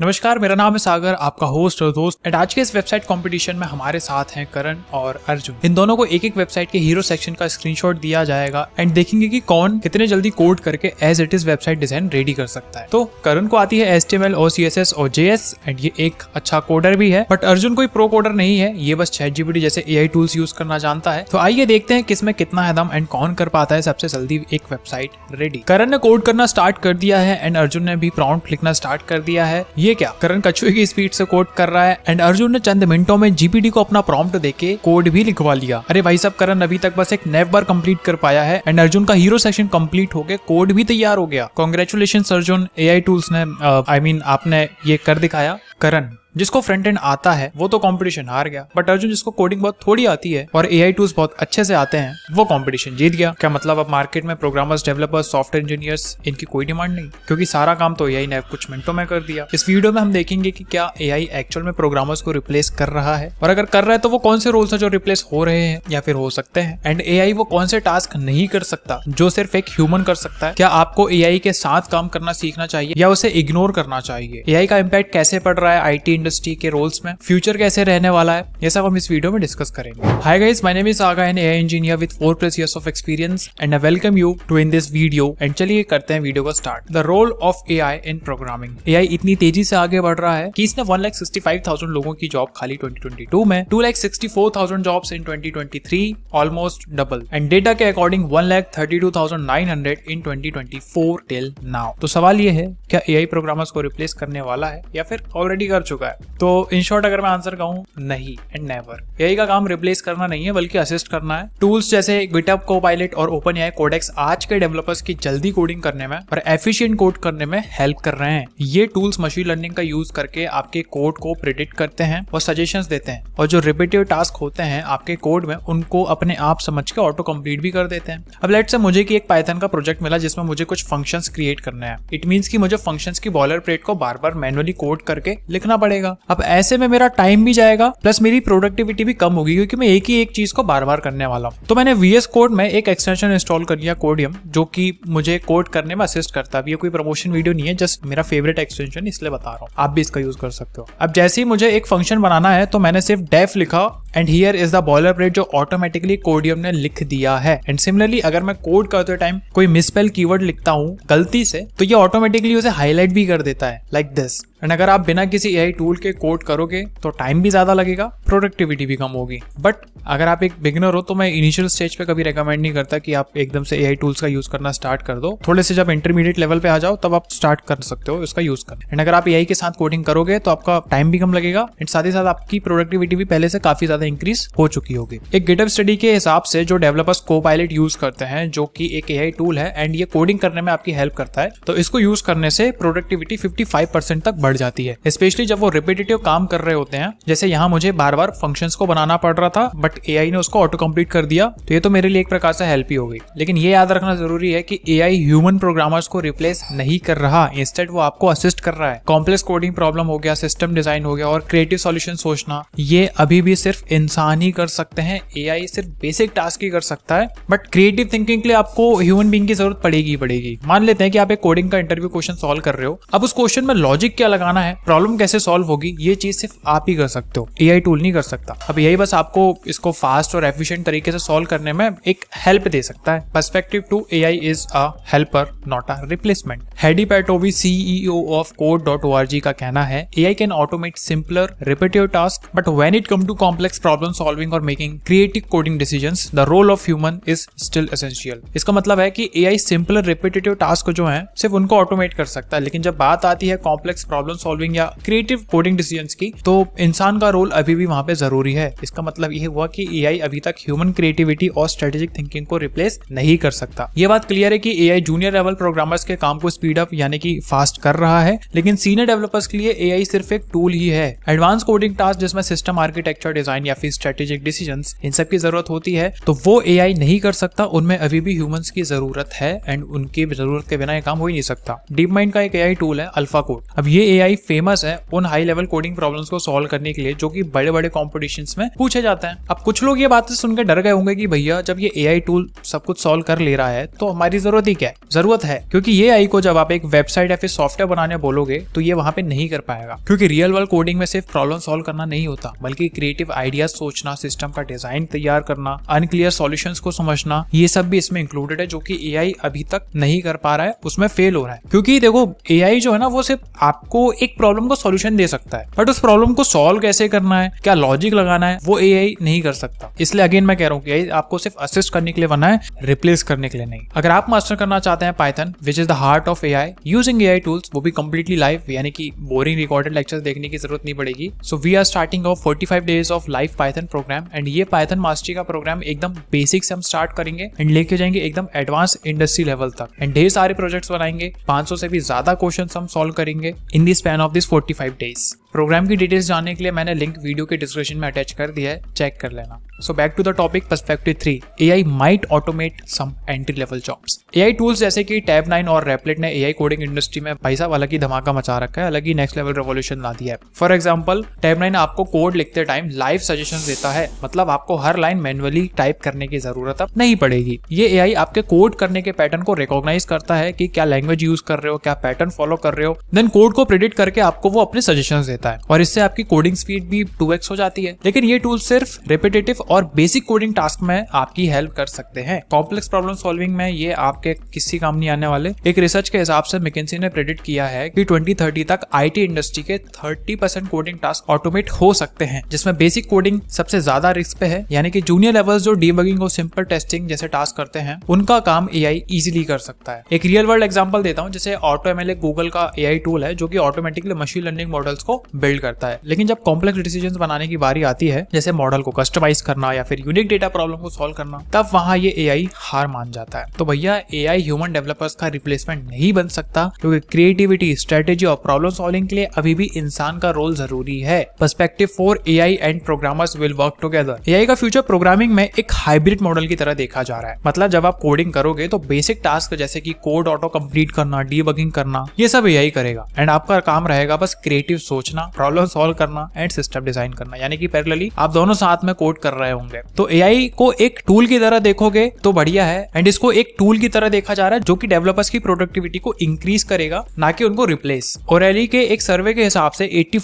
नमस्कार मेरा नाम है सागर आपका होस्ट और दोस्त एंड आज के इस वेबसाइट कंपटीशन में हमारे साथ हैं करण और अर्जुन इन दोनों को एक एक वेबसाइट के हीरो सेक्शन का स्क्रीनशॉट दिया जाएगा एंड देखेंगे कि कौन कितने जल्दी कोड करके as it is website design ready कर सकता है तो करण को आती है एस टी एम एल और सी एस एस और जे एस एंड ये एक अच्छा कोडर भी है बट अर्जुन कोई प्रो कोडर नहीं है ये बस छह जीबीडी जैसे ए आई टूल्स यूज करना जानता है तो आइए देखते हैं किसमें कितना है दम एंड कौन कर पाता है सबसे जल्दी एक वेबसाइट रेडी करण ने कोड करना स्टार्ट कर दिया है एंड अर्जुन ने भी प्रॉन्ट लिखना स्टार्ट कर दिया है ये क्या करण कछुए की स्पीड से कोड कर रहा है एंड अर्जुन ने चंद मिनटों में जीपीडी को अपना प्रॉम्प्ट देके कोड भी लिखवा लिया अरे भाई साहब करण अभी तक बस एक नेव बार कम्प्लीट कर पाया है एंड अर्जुन का हीरो सेक्शन कम्प्लीट हो गया कोड भी तैयार हो गया कॉन्ग्रेचुलेशन अर्जुन ए टूल्स ने आई uh, मीन mean, आपने ये कर दिखाया करण जिसको फ्रंट एंड आता है वो तो कंपटीशन हार गया बट अर्जुन जिसको कोडिंग बहुत थोड़ी आती है और ए आई टूल्स बहुत अच्छे से आते हैं वो कंपटीशन जीत गया क्या मतलब अब मार्केट में प्रोग्रामर्स डेवलपर्स सॉफ्टवेयर इंजीनियर्स इनकी कोई डिमांड नहीं क्योंकि सारा काम तो ए आई ने कुछ मिनटों में कर दिया इस वीडियो में हम देखेंगे की क्या ए आई एक्चुअल में प्रोग्रामर्स को रिप्लेस कर रहा है और अगर कर रहा है तो वो कौन से रोल्स है जो रिप्लेस हो रहे हैं या फिर हो सकते हैं एंड ए आई वो कौन से टास्क नहीं कर सकता जो सिर्फ एक ह्यूमन कर सकता है क्या आपको ए आई के साथ काम करना सीखना चाहिए या उसे इग्नोर करना चाहिए ए आई का इम्पैक्ट कैसे पड़ रहा रहा है आईटी इंडस्ट्री के रोल्स में फ्यूचर कैसे रहने वाला है ये सब हम इस वीडियो में डिस्कस करेंगे hi guys my name is Aga an AI engineer with four plus years of experience and I welcome you to in this video and चलिए करते हैं वीडियो का start the role of AI in programming AI इतनी तेजी से आगे बढ़ रहा है कि इसने 1,65,000 लोगों की जॉब खाली 2022 में 2,64,000 jobs in 2023 almost double and data के अकॉर्डिंग 1,32,900 इन 2024 टिल नाउ तो सवाल ये है क्या एआई प्रोग्रामर्स को रिप्लेस करने वाला है या फिर ऑलरेडी ऑलरेडी कर चुका है तो इन शॉर्ट अगर मैं आंसर कहूँ नहीं एंड नेवर यही का काम रिप्लेस करना नहीं है बल्कि असिस्ट करना है टूल्स जैसे गिटअप को पायलट और ओपन या कोडेक्स आज के डेवलपर्स की जल्दी कोडिंग करने में और एफिशियंट कोड करने में हेल्प कर रहे हैं ये टूल्स मशीन लर्निंग का यूज करके आपके कोड को प्रिडिक्ट करते हैं और सजेशन देते हैं और जो रिपीटिव टास्क होते हैं आपके कोड में उनको अपने आप समझ के ऑटो कम्प्लीट भी कर देते हैं अब लेट से मुझे की एक पाइथन का प्रोजेक्ट मिला जिसमें मुझे कुछ फंक्शन क्रिएट करने है इट मीन की मुझे फंक्शन की बॉलर प्लेट को बार बार मैनुअली कोड करके लिखना पड़ेगा अब ऐसे में मेरा टाइम भी जाएगा प्लस मेरी प्रोडक्टिविटी भी कम होगी क्योंकि मैं एक ही एक चीज को बार बार करने वाला हूँ तो मैंने वीएस कोड में एक एक्सटेंशन इंस्टॉल कर लिया कोडियम जो कि मुझे कोड करने में असिस्ट करता है ये कोई प्रमोशन वीडियो नहीं है जस्ट मेरा फेवरेट एक्सटेंशन इसलिए बता रहा हूँ आप भी इसका यूज कर सकते हो अब जैसे ही मुझे एक फंक्शन बनाना है तो मैंने सिर्फ डेफ लिखा and here is the boilerplate जो ऑटोमेटिकली कोडियम ने लिख दिया है एंड सिमिलरली अगर मैं कोड करते टाइम कोई मिसपेल कीवर्ड लिखता हूँ गलती से तो ये ऑटोमेटिकली उसे हाईलाइट भी कर देता है लाइक like दिस एंड अगर आप बिना किसी ए टूल के कोड करोगे तो टाइम भी ज्यादा लगेगा प्रोडक्टिविटी भी कम होगी बट अगर आप एक बिगनर हो तो मैं इनिशियल स्टेज पे कभी रेकमेंड नहीं करता कि आप एकदम से ए टूल्स का यूज करना स्टार्ट कर दो थोड़े से जब इंटरमीडिएट लेवल पे आ जाओ तब आप स्टार्ट कर सकते हो इसका यूज कर एंड अगर आप ए के साथ कोडिंग करोगे तो आपका टाइम भी कम लगेगा एंड साथ ही साथ आपकी प्रोडक्टिविटी भी पहले से काफी ज्यादा ज्यादा इंक्रीज हो चुकी होगी एक गिटअप स्टडी के हिसाब से जो डेवलपर्स को पायलट यूज करते हैं जो कि एक एआई टूल है एंड ये कोडिंग करने में आपकी हेल्प करता है तो इसको यूज करने से प्रोडक्टिविटी 55 परसेंट तक बढ़ जाती है स्पेशली जब वो रिपीटेटिव काम कर रहे होते हैं जैसे यहाँ मुझे बार बार फंक्शन को बनाना पड़ रहा था बट ए ने उसको ऑटो कम्प्लीट कर दिया तो ये तो मेरे लिए एक प्रकार से हेल्प ही हो गई लेकिन ये याद रखना जरूरी है की ए ह्यूमन प्रोग्रामर्स को रिप्लेस नहीं कर रहा इंस्टेड वो आपको असिस्ट कर रहा है कॉम्प्लेक्स कोडिंग प्रॉब्लम हो गया सिस्टम डिजाइन हो गया और क्रिएटिव सोल्यूशन सोचना ये अभी भी सिर्फ इंसान ही कर सकते हैं ए सिर्फ बेसिक टास्क ही कर सकता है बट क्रिएटिव थिंकिंग के लिए आपको ह्यूमन बींग की जरूरत पड़ेगी पड़ेगी मान लेते हैं कि आप एक कोडिंग का इंटरव्यू क्वेश्चन सोल्व कर रहे हो अब उस क्वेश्चन में लॉजिक क्या लगाना है प्रॉब्लम कैसे सोल्व होगी ये चीज सिर्फ आप ही कर सकते हो ए टूल नहीं कर सकता अब यही बस आपको इसको फास्ट और एफिशियंट तरीके से सोल्व करने में एक हेल्प दे सकता है perspective two A I is a helper not a replacement Hadi Partovi CEO of code dot ओ का कहना है A I can automate simpler repetitive task but when it come to complex complex problem solving और making creative coding decision the role of human is still essential इसका मतलब है कि I simple repetitive task जो है सिर्फ उनको automate कर सकता है लेकिन जब बात आती है कॉम्प्लेक्स प्रॉब्लम सॉल्विंग या क्रिएटिव कोडिंग डिसीजन की तो इंसान का रोल अभी भी वहां पे जरूरी है इसका मतलब यह हुआ कि ए आई अभी तक ह्यूमन क्रिएटिविटी और स्ट्रेटेजिक थिंकिंग को रिप्लेस नहीं कर सकता ये बात क्लियर है कि ए जूनियर लेवल प्रोग्रामर्स के काम को स्पीड अप यानी कि फास्ट कर रहा है लेकिन सीनियर डेवलपर्स के लिए ए आई सिर्फ एक टूल ही है एडवांस कोडिंग टास्क जिसमें सिस्टम आर्किटेक्चर डिजाइन या फिर स्ट्रेटेजिक डिसीजन इन सब की जरूरत होती है तो वो ए नहीं कर सकता उनमें अभी भी ह्यूमंस की जरूरत है एंड उनकी जरूरत के बिना ये काम हो ही नहीं सकता डीप माइंड का एक ए टूल है अल्फा कोड अब ये ए फेमस है उन हाई लेवल कोडिंग प्रॉब्लम को सोल्व करने के लिए जो की बड़े बड़े कॉम्पिटिशन में पूछे जाते हैं अब कुछ लोग ये बातें सुनकर डर गए होंगे की भैया जब ये ए टूल सब कुछ सोल्व कर ले रहा है तो हमारी जरूरत ही क्या है जरूरत है क्योंकि ये आई को जब आप एक वेबसाइट या फिर सॉफ्टवेयर बनाने बोलोगे तो ये वहां पे नहीं कर पाएगा क्योंकि रियल वर्ल्ड कोडिंग में सिर्फ प्रॉब्लम सोल्व करना नहीं होता बल्कि क्रिएटिव आइडिया आइडिया सोचना सिस्टम का डिजाइन तैयार करना अनक्लियर सोल्यूशन को समझना ये सब भी इसमें इंक्लूडेड है जो की ए अभी तक नहीं कर पा रहा है उसमें फेल हो रहा है क्योंकि देखो ए जो है ना वो सिर्फ आपको एक प्रॉब्लम को सोल्यूशन दे सकता है बट उस प्रॉब्लम को सोल्व कैसे करना है क्या लॉजिक लगाना है वो ए नहीं कर सकता इसलिए अगेन मैं कह रहा हूँ कि आपको सिर्फ असिस्ट करने के लिए बना है रिप्लेस करने के लिए नहीं अगर आप मास्टर करना चाहते हैं Python which is the heart of A I using A I tools वो भी कम्प्लीटली लाइव यानी कि बोरिंग रिकॉर्डेड लेक्चर देखने की जरूरत नहीं पड़ेगी so we are starting off forty five days of life live Python program and ये पाइथन मास्टरी का प्रोग्राम एकदम बेसिक से हम स्टार्ट करेंगे एंड लेके जाएंगे एकदम एडवांस इंडस्ट्री लेवल तक एंड ढेर सारे प्रोजेक्ट्स बनाएंगे 500 से भी ज्यादा क्वेश्चन हम सॉल्व करेंगे in this span of this 45 days program की डिटेल्स जानने के लिए मैंने लिंक वीडियो के डिस्क्रिप्शन में अटैच कर दिया है चेक कर लेना so back to the topic perspective three A I might automate some entry level jobs A I tools जैसे कि टैब नाइन और रेपलेट ने ए आई कोडिंग इंडस्ट्री में भाई साहब अलग ही धमाका मचा रखा है अलग ही नेक्स्ट लेवल रेवोल्यूशन ला दिया है फॉर एग्जाम्पल टैब नाइन आपको कोड लिखते टाइम लाइव सजेशन देता है मतलब आपको हर लाइन मैनुअली टाइप करने की जरूरत अब नहीं पड़ेगी ये ए आई आपके कोड करने के पैटर्न को रिकॉग्नाइज करता है कि क्या लैंग्वेज यूज कर रहे हो क्या पैटर्न फॉलो कर रहे हो देन कोड को प्रिडिक्ट करके आपको वो अपने सजेशन देता है सकता है और इससे आपकी कोडिंग स्पीड भी टू हो जाती है लेकिन ये टूल सिर्फ रिपीटेटिव और बेसिक कोडिंग टास्क में आपकी हेल्प कर सकते हैं कॉम्प्लेक्स प्रॉब्लम सॉल्विंग में ये आपके किसी काम नहीं आने वाले एक रिसर्च के हिसाब से मैकेन्सी ने प्रेडिक्ट किया है कि 2030 तक आईटी इंडस्ट्री के 30 परसेंट कोडिंग टास्क ऑटोमेट हो सकते हैं जिसमें बेसिक कोडिंग सबसे ज्यादा रिस्क पे है यानी कि जूनियर लेवल जो डीबगिंग और सिंपल टेस्टिंग जैसे टास्क करते हैं उनका काम ए आई कर सकता है एक रियल वर्ल्ड एग्जाम्पल देता हूँ जैसे ऑटो एम गूगल का ए टूल है जो की ऑटोमेटिकली मशीन लर्निंग मॉडल्स को बिल्ड करता है लेकिन जब कॉम्प्लेक्स डिसीजन बनाने की बारी आती है जैसे मॉडल को कस्टमाइज करना या फिर यूनिक डेटा प्रॉब्लम को सोल्व करना तब वहाँ ये ए हार मान जाता है तो भैया ए ह्यूमन डेवलपर्स का रिप्लेसमेंट नहीं बन सकता क्योंकि क्रिएटिविटी स्ट्रेटेजी और प्रॉब्लम सॉल्विंग के लिए अभी भी इंसान का रोल जरूरी है perspective for AI and programmers will work together AI का फ्यूचर प्रोग्रामिंग में एक हाइब्रिड मॉडल की तरह देखा जा रहा है मतलब जब आप कोडिंग करोगे तो बेसिक टास्क जैसे कि कोड ऑटो कंप्लीट करना डी करना ये सब ए करेगा एंड आपका काम रहेगा बस क्रिएटिव सोचना सोचना प्रॉब्लम सॉल्व करना एंड सिस्टम डिजाइन करना यानी कि पैरेलली आप दोनों साथ में कोड कर रहे होंगे तो ए को एक टूल की तरह देखोगे तो बढ़िया है एंड इसको एक टूल की तरह देखा जा रहा है जो की डेवलपर्स की प्रोडक्टिविटी को इंक्रीज करेगा ना कि उनको रिप्लेस और e के एक सर्वे के हिसाब से एट्टी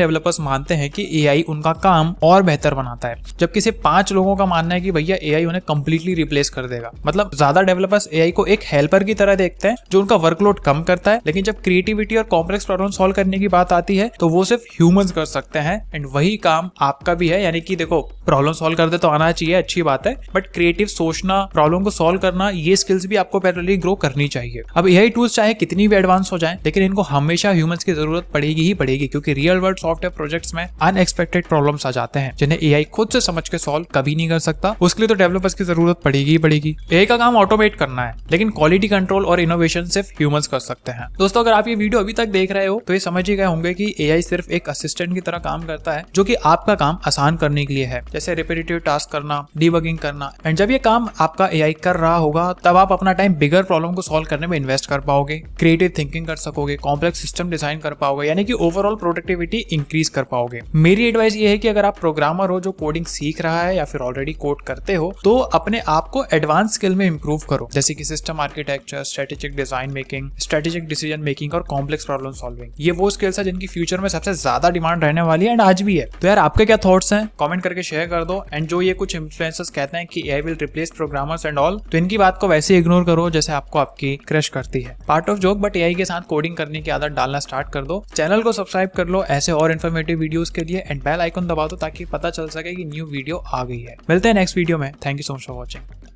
डेवलपर्स मानते हैं कि ए उनका काम और बेहतर बनाता है जबकि सिर्फ पांच लोगों का मानना है कि भैया ए उन्हें कम्प्लीटली रिप्लेस कर देगा मतलब ज्यादा डेवलपर्स ए को एक हेल्पर की तरह देखते हैं जो उनका वर्कलोड कम करता है लेकिन जब क्रिएटिविटी और कॉम्प्लेक्स प्रॉब्लम सॉल्व करने की बात आती है तो वो सिर्फ ह्यूमन कर सकते हैं एंड वही काम आपका भी है यानी कि देखो प्रॉब्लम सॉल्व करते तो आना चाहिए अच्छी बात है बट क्रिएटिव सोचना प्रॉब्लम को सॉल्व करना ये स्किल्स भी आपको पैरेलली ग्रो करनी चाहिए अब यही टूल्स चाहे कितनी भी एडवांस हो जाए लेकिन इनको हमेशा ह्यूमन की जरूरत पड़ेगी ही पड़ेगी क्योंकि रियल वर्ल्ड सॉफ्टवेयर प्रोजेक्ट्स में अनएक्सपेक्टेड प्रॉब्लम आ जाते हैं जिन्हें ए खुद से समझ के सॉल्व कभी नहीं कर सकता उसके लिए तो डेवलपर्स की जरूरत पड़ेगी ही पड़ेगी ए का काम ऑटोमेट करना है लेकिन क्वालिटी कंट्रोल और इनोवेशन सिर्फ ह्यूमन कर सकते हैं दोस्तों अगर आप ये वीडियो अभी तक देख रहे हो तो ये समझ ही गए होंगे की ए एआई सिर्फ एक असिस्टेंट की तरह काम करता है जो कि आपका काम आसान करने के लिए है जैसे रिपीटेटिव टास्क करना डीबगिंग करना एंड जब ये काम आपका एआई कर रहा होगा तब आप अपना टाइम बिगर प्रॉब्लम को सॉल्व करने में इन्वेस्ट कर पाओगे क्रिएटिव थिंकिंग कर सकोगे कॉम्प्लेक्स सिस्टम डिजाइन कर पाओगे यानी कि ओवरऑल प्रोडक्टिविटी इंक्रीज कर पाओगे मेरी एडवाइस ये है कि अगर आप प्रोग्रामर हो जो कोडिंग सीख रहा है या फिर ऑलरेडी कोड करते हो तो अपने आप को एडवांस स्किल में इंप्रूव करो जैसे कि system architecture strategic design making strategic decision making और कॉम्प्लेक्स प्रॉब्लम सॉल्विंग ये वो स्किल्स है जिनकी फ्यूचर में सबसे ज्यादा डिमांड रहने वाली है एंड आज भी है तो यार आपके क्या थॉट्स हैं कमेंट करके शेयर कर दो एंड जो ये कुछ इन्फ्लुएंसर्स कहते हैं कि AI will replace programmers and all तो इनकी बात को वैसे इग्नोर करो जैसे आपको आपकी क्रश करती है part of joke but AI के साथ कोडिंग करने की आदत डालना स्टार्ट कर दो चैनल को सब्सक्राइब कर लो ऐसे और इन्फॉर्मेटिव वीडियोस के लिए एंड बेल आइकन दबा दो ताकि पता चल सके कि न्यू वीडियो आ गई है मिलते हैं नेक्स्ट वीडियो में thank you so much for watching